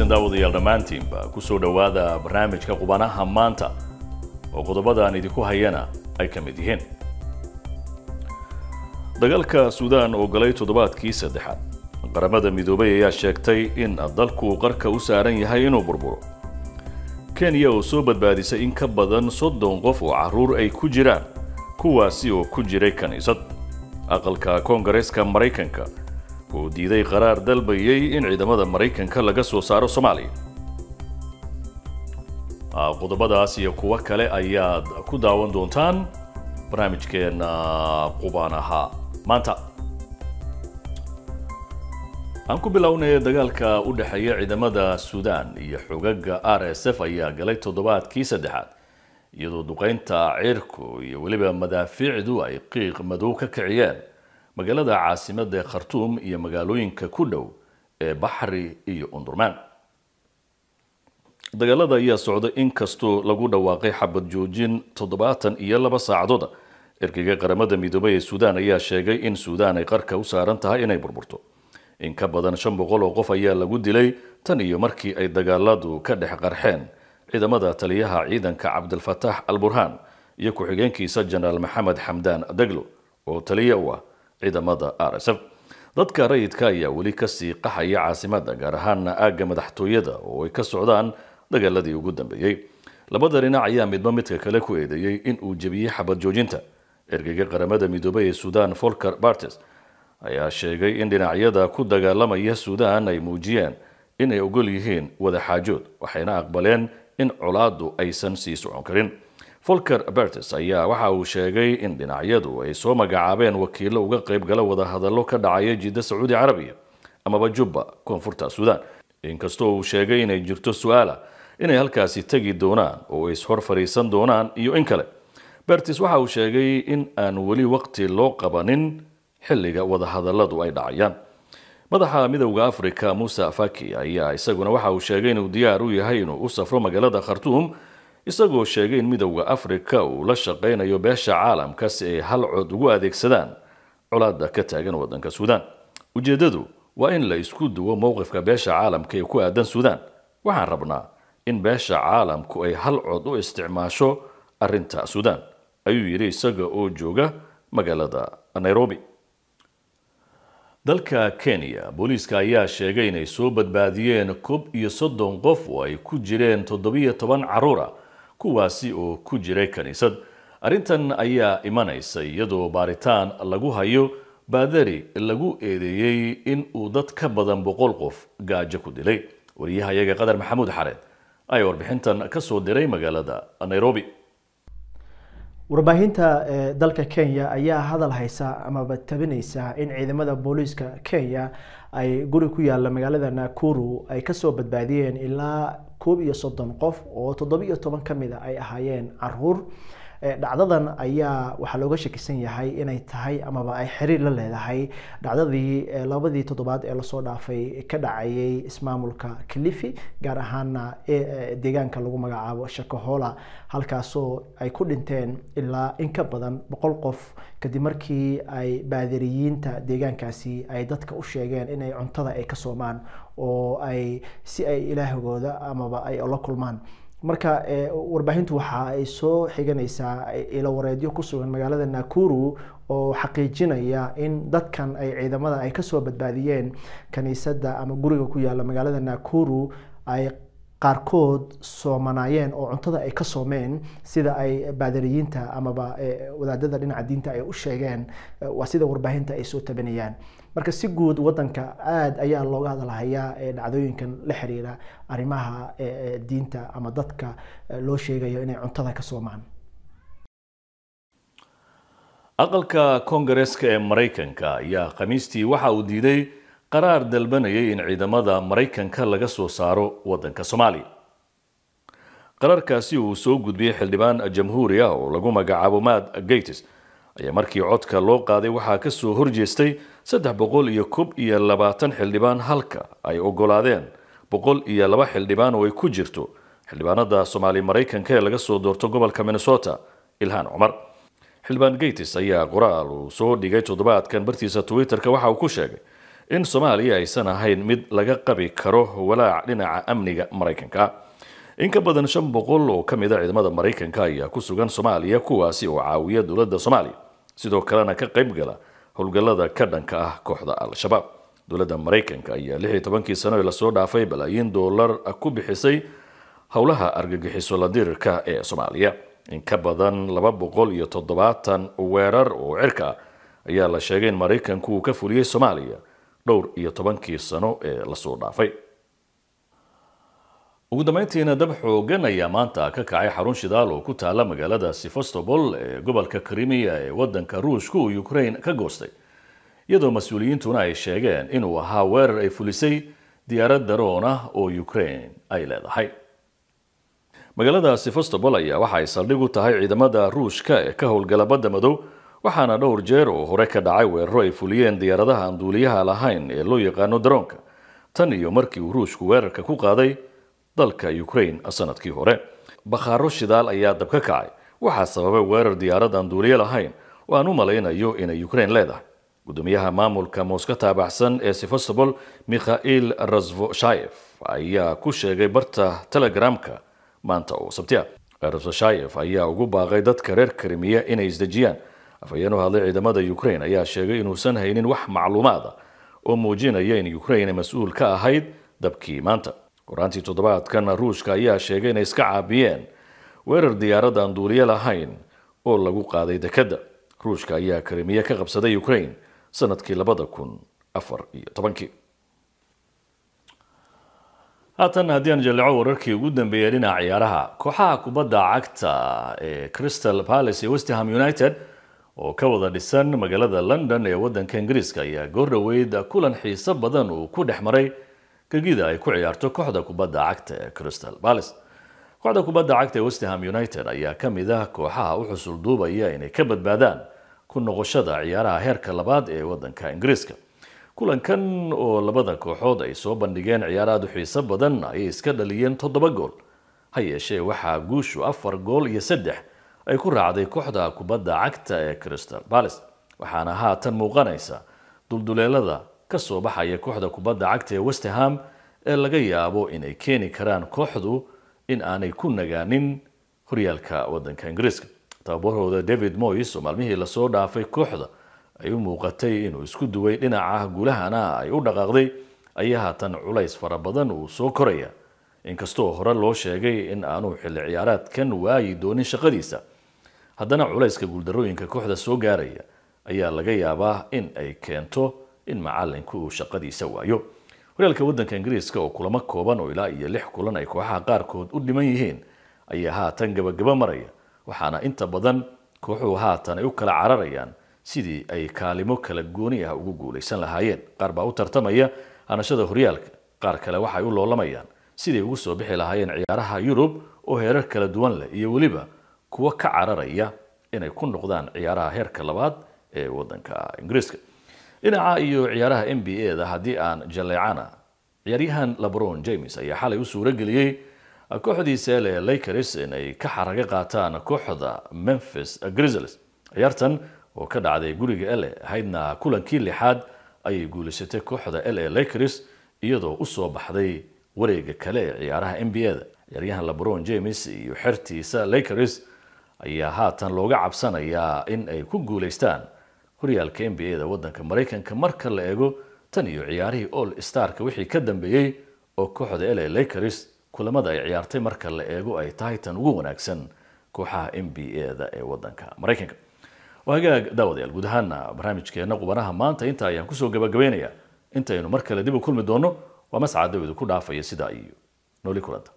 wanaagsan daawadayaal dhammaantiinba ku soo dhowaada barnaamijka qubanaha maanta oo qodobbada idinku hayana ay ka mid yihiin dagaalka suudaan oo galay toddobaadkii saddexaad qaramada midoobay ayaa sheegtay in dalku qarka u saaran yahay inuu burburo kenya oo soo badbaadisay in ka badan soddon qof oo caruur ay ku jiraan kuwaasi oo ku jiray kaniisad aqalka koongareeska maraykanka uu diiday qaraar dalbayey in ciidamada maraykanka laga soo saaro soomaaliya ah, qodobadaas iyo kuwo kale ayaad ku daawan doontaan barnaamijkeena qubaanaha maanta aan ku bilownay dagaalka u dhexeeya ciidamada suudaan iyo xogaga r s f ayaa galay toddobaadkii saddexaad iyadoo duqeynta cirku iyo weliba madaafiicdu ay qiiq madow ka kiciyeen magaalada caasimada ee khartuum iyo magaalooyinka ku dhow ee baxri iyo undurmaan dagaalada ayaa socda inkastoo lagu dhawaaqay xabad joojin toddobaatan iyo laba saacadood ergeyga qaramada midoobay ee suudaan ayaa sheegay in suudaan ay qarka u saaran tahay inay burburto in ka badan shan boqol oo qof ayaa lagu dilay tan iyo markii ay dagaaladu ka dhex qarxeen ciidamada taliyaha ciidanka cabdilfataax alburhaan iyo ku-xigeenkiisa jenaraal maxamed xamdaan deglo oo taliya u ah ciidamada r s f dadka rayidka ayaa weli kasii qaxaya caasimada gaar ahaana aagga madaxtooyada oo ay ka socdaan dagaaladii ugu dambeeyey labada dhinac ayaa midba midka kale ku eedeeyey in uu jebiyey xabad joojinta ergeyga qaramada midoobay ee suudan volker bartes ayaa sheegay in dhinacyada ku dagaalamaya suudan ay muujiyeen inay ogol yihiin wadaxaajood waxayna aqbaleen in colaadu aysan sii socon karin folker bertes ayaa waxa uu sheegay in dhinacyadu ay soo magacaabeen wakiillo uga qayb gala wadahadallo ka dhacaya jidda sacuudi carabiya amaba jubba koonfurta suudaan inkastoo uu sheegay inay jirto su-aala inay halkaasi tegi doonaan oo is-hor fadhiisan doonaan iyo in kale bertis waxa uu sheegay in aan weli waqti loo qabanin xilliga wadahadalladu ay dhacayaan madaxa midowda africa muuse faki ayaa isaguna waxa uu sheegay inuu diyaar u yahay inuu u safro magaalada khartuum isagoo sheegay in midowda africa uu la shaqaynayo beesha caalamka si ay hal cod ugu adeegsadaan colaadda ka taagan waddanka suudaan ujeeddadu waa in la isku duwo mowqifka beesha caalamka ee ku aadan suudaan waxaan rabnaa in beesha caalamku ay hal cod u isticmaasho arrinta suudaan ayuu yidhi isaga oo jooga magaalada nairobi dalka kenya booliiska ayaa sheegay inay soo badbaadiyeen koob iyo soddon qof oo ay ku jireen toddobiyo toban carruur kuwaasi oo ku jiray kaniisad arrintan ayaa imanaysa iyadoo baaritaan lagu hayo baadari lagu eedeeyey in uu dad ka badan boqol qof gaajo ku dilay wariyahayaga qadar maxamuud xareed ayaa warbixintan ka soo diray magaalada nairobi warbaahinta eh, dalka kenya ayaa hadal haysa amaba tabinaysa in ciidamada booliiska kenya ay guri ku yaalla magaalada nakuru ay kasoo badbaadiyeen ilaa koob iyo soddon qof oo toddoba iyo toban ka mida ah ay ahaayeen caruur Eh, dhacdadan ayaa waxaa looga shakisan yahay inay tahay amaba ay xiriir la leedahay dhacdadii eh, labadii toddobaad ee lasoo dhaafay ka dhacayay ismaamulka kilifi gaar ahaana eh, deegaanka lagu magacaabo shakohola halkaasoo ay ku dhinteen ilaa in ka badan boqol qof kadib markii ay baadiriyiinta deegaankaasi ay dadka u sheegeen inay cuntada ay ka soomaan oo ay si ay ilaahigooda amaba ay ola kulmaan marka eh, warbaahintu waxa ay soo xiganaysaa eh, ilawareedyo ku sugan magaalada nakuru oo xaqiijinaya in dadkan ay ciidamada ay kasoo badbaadiyeen kaniisadda ama guriga ku yaalla magaalada nakuru ay qaarkood soomanaayeen oo cuntada ay ka soomeen sida ay baadariyiinta amaba e, wadaadada dhinaca diinta ay u sheegeen e, waa sida warbaahinta ay soo tabanayaan marka si guud wadanka aada ayaa looga hadalhayaa e, dhacdooyinkan la xiriira arrimaha diinta ama dadka loo sheegayo inay cuntada ka soomaan aqalka kongareska ee maraykanka ayaa khamiistii waxa uu diiday qaraar dalbanayay in ciidamada maraykanka laga soo saaro waddanka soomaaliya qaraarkaasi uu soo gudbiyey xildhibaan jamhuuri ah oo lagu magacaabo maad gaytis ayaa markii codka loo qaaday waxaa kasoo horjeestay saddex boqol iyo kob iyo labaatan xildhibaan halka ay ogolaadeen boqol iyo laba xildhibaan oo ay ku jirto xildhibaanada soomaali maraykanka ee laga soo doorto gobolka minnesota ilhaan cumar xildhibaan gaytis ayaa qoraal uu soo dhigay toddobaadkan bartiisa twitterka waxa uu ku sheegay in soomaaliya aysan ahayn mid laga qabi karo walaac dhinaca amniga maraykanka in ka badan shan boqol oo ka mid a ah ciidamada maraykanka ayaa ku sugan soomaaliya kuwaasi oo caawiya dowladda soomaaliya sidoo kalena ka qayb gala howlgallada ka dhanka ah kooxda al-shabaab dowladda maraykanka ayaa lix tobankii sano ee lasoo dhaafay balaayiin doolar ku bixisay howlaha argagixiso la dirirka ee soomaaliya in ka badan laba boqol iyo toddobaatan weerar oo cirka ah ayaa la sheegay in maraykanku uu ka fuliyey soomaaliya dhowr iyo tobankii sano ee lasoo dhaafay ugu dambeyntiina dab xooggan ayaa maanta ka kacay xarun shidaal oo ku taala magaalada sefastopol ee gobolka krimiya ee waddanka ruushka uu ukraine ka goostay iyadoo mas-uuliyiintuna ay sheegeen inuu ahaa weerar ay fulisay diyaarad daroon ah oo ukraine ay leedahay magaalada sefastopol ayaa waxa ay saldhig u tahay ciidamada ruushka ee ka howlgala badda madow waxaana dhowr jeer oo hore ka dhacay weeraro ay fuliyeen diyaaradaha aan duuliyaha lahayn ee loo yaqaano daroonka tan iyo markii uu ruushku weerarka ku qaaday dalka ukraine sanadkii hore bakhaaro shidaal ayaa dab ka kacay waxaa sababay weerar diyaarad aan duuliyo lahayn oo aan u malaynayo inay ukraine leedahay gudoomiyaha maamulka mooska taabaxsan ee sefastobol mikhail rasvoshayev ayaa ku sheegay barta telegramka maanta oo sabtiya ah. rasvoshayev ayaa ugu baaqay dadka reer krimiya inay isdejiyaan afhayeen u hadlay ciidamada Ukraine ayaa sheegay inuusan haynin wax macluumaad ah oo muujinaya in Ukraine mas'uul ka ahayd dabkii maanta qoraantii toddobaadkan ruushka ayaa sheegay inay iska caabiyeen weerar diyaarad aan duuliye lahayn oo lagu qaaday dekedda ruushka ayaa karimiye ka qabsaday Ukraine sanadkii labada kun afar iyo tobankii haatan haddii aan jaleeco wararkii ugu dambeeyay dhinaca ciyaaraha kooxaha kubadda cagta ee crystal palace ee westham united oo ka wada dhisan magaalada london ee waddanka ingiriiska ayaa goordhoweyd kulan xiiso badan uu ku dhex maray gegida ay ku ciyaarto kooxda kubadda cagta ee crystal balis kooxda kubadda cagta ee westerham united ayaa ka mid ah kooxaha u xusul duubaya inay ka badbaadaan ku noqoshada ciyaaraha heerka labaad ee waddanka ingiriiska kulankan oo labada kooxood ay soo bandhigeen ciyaar u xiiso badan ayay iska dhaliyeen toddoba gool ha yeeshee waxaa guushu afar gool iyo saddex ay ku raacday kooxda kubadda cagta ee crystal balis waxaana haatan muuqanaysa dulduleelada ka soo baxaya kooxda kubadda cagta ee westerham ee laga yaabo inay keeni karaan kooxdu in aanay ku nagaanin horyaalka waddanka ingiriiska tababarooda david moyes oo maalmihii lasoo dhaafay kooxda ay u muuqatay inuu isku duway dhinaca gulahana ay u dhaqaaqday ayaa haatan culays fara badan uu soo koraya inkastoo hore loo sheegay in aanuu xilli ciyaaraadkan waayi doonin shaqadiisa haddana culayska guuldarooyinka kooxda soo gaaraya ayaa laga yaabaa in ay keento in macalinku uu shaqadiisa waayo horyaalka waddanka ingiriiska oo kulamo kooban oo ilaa iyo lix kulan ay kooxaha qaarkood u dhiman yihiin ayaa haatan gabagabo maraya waxaana inta badan kooxuhu haatan ay u kala cararayaan sidii ay kaalimo kala gooni ah ugu guulaysan lahaayeen qaar baa u tartamaya hanashada horyaalka qaar kale waxay u loolamayaan siday ugu soo bixi lahaayeen ciyaaraha yurub oo heerar kala duwan leh iyo weliba kuwo ka cararaya inay ku noqdaan ciyaaraha heerka labaad ee waddanka ingiriiska dhinaca iyo ciyaaraha n b a da haddii aan jaleecana ciyaaryahan labron james ayaa xalay u suurageliyey kooxdiisa ele lakeris inay ka xaraga qaataan kooxda memphis grizzles ciyaartan oo ka dhacday guriga ele ahaydna kulankii lixaad ayay guulaysatay kooxda l a lakeris iyadoo usoo baxday wareega kale ee ciyaaraha n b a-da ciyaaryahan lebron james iyo xertiisa lakers ayaa haatan looga cabsanayaa in ay ku guuleystaan horyaalka n b a-da wadanka maraykanka marka la eego tan iyo ciyaarihii all starka wixii ka dambeeyey oo kooxda la lakers kulamada ay ciyaartay marka la eego ay tahay tan ugu wanaagsan kooxaha n b a-da ee waddanka maraykanka waa hagaag daawadayaal guud ahaana barnaamijkeena qubanaha maanta inta ayaan kusoo gabagabaynayaa intaynu mar kale dib u kulmi doono wa mascaa dawadu ku dhaafaya sida iyo noli kulanta